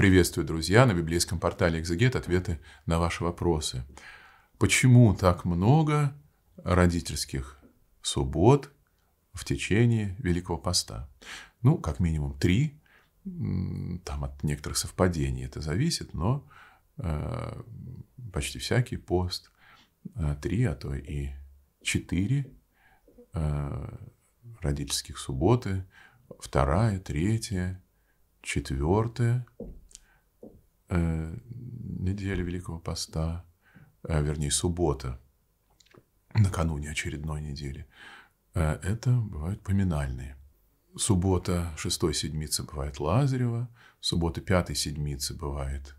Приветствую, друзья, на библейском портале «Экзегет» ответы на ваши вопросы. Почему так много родительских суббот в течение Великого Поста? Ну, как минимум три, там от некоторых совпадений это зависит, но э, почти всякий пост э, три, а то и четыре э, родительских субботы, вторая, третья, четвертая – э, неделя Великого Поста, э, вернее, суббота, накануне очередной недели, э, это бывают поминальные. Суббота шестой седмицы бывает Лазарева, суббота пятой седмицы бывает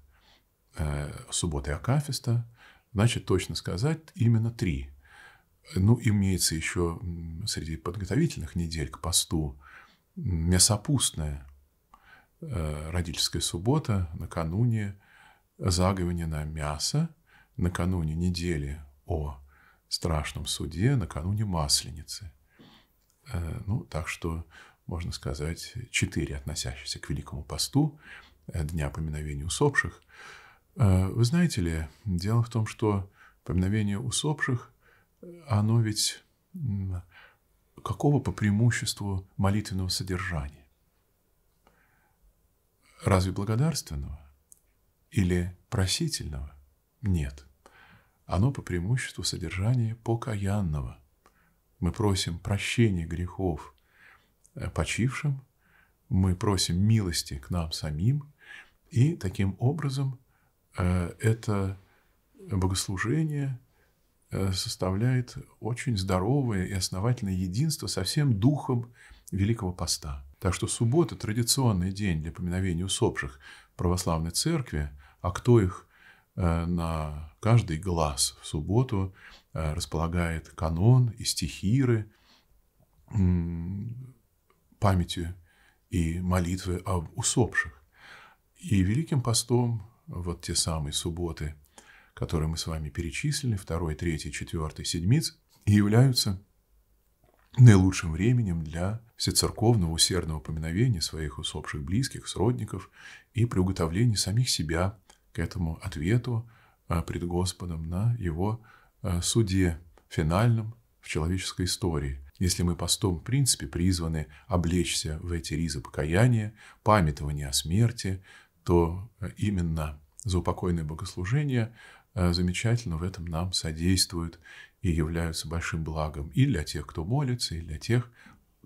э, суббота Акафиста. Значит, точно сказать, именно три. Ну, имеется еще среди подготовительных недель к посту месопустная, Э, родительская суббота, накануне заговения на мясо, накануне недели о страшном суде, накануне Масленицы. Э, ну, так что, можно сказать, четыре относящиеся к Великому посту, э, Дня поминовения усопших. Вы знаете ли, дело в том, что поминовение усопших, оно ведь какого по преимуществу молитвенного содержания? Разве благодарственного или просительного? Нет. Оно по преимуществу содержание покаянного. Мы просим прощения грехов э, почившим, мы просим милости к нам самим, и таким образом э, это богослужение э, составляет очень здоровое и основательное единство со всем духом Великого Поста – так что суббота – традиционный день для поминовения усопших в православной церкви, а кто их э, на каждый глаз в субботу э, располагает канон и стихиры памяти и молитвы об усопших. И Великим постом вот те самые субботы, которые мы с вами перечислили, 2, 3, 4, седмиц, являются наилучшим временем для всецерковного усердного поминовения своих усопших близких, сродников и приуготовления самих себя к этому ответу а, пред Господом на его а, суде финальном в человеческой истории. Если мы постом, в принципе, призваны облечься в эти ризы покаяния, памятования о смерти, то а, именно за заупокойное богослужение э, замечательно в этом нам содействуют и являются большим благом и для тех, кто молится, и для тех,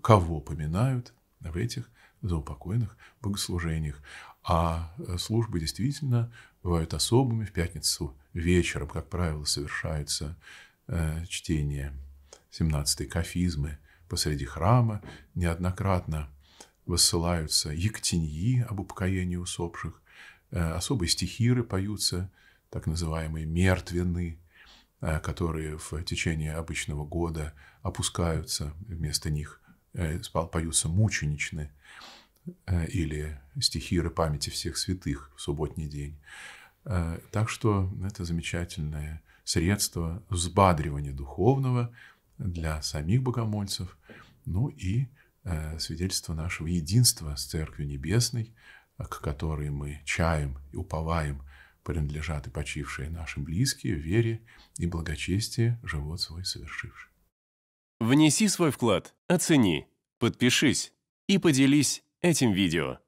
кого поминают в этих заупокойных богослужениях. А э, службы действительно бывают особыми. В пятницу вечером, как правило, совершается э, чтение 17-й кафизмы посреди храма. Неоднократно – высылаются ектеньи об упокоении усопших, Э, особые стихиры поются, так называемые мертвенные, э, которые в течение обычного года опускаются, вместо них э, поются мученичные или стихиры памяти всех святых в субботний день. Так что это замечательное средство взбадривания духовного для самих богомольцев, ну и свидетельство нашего единства с Церковью Небесной, к которой мы чаем и уповаем, принадлежат и почившие наши близкие в вере и благочестии живот свой совершивший. Внеси свой вклад, оцени, подпишись и поделись этим видео.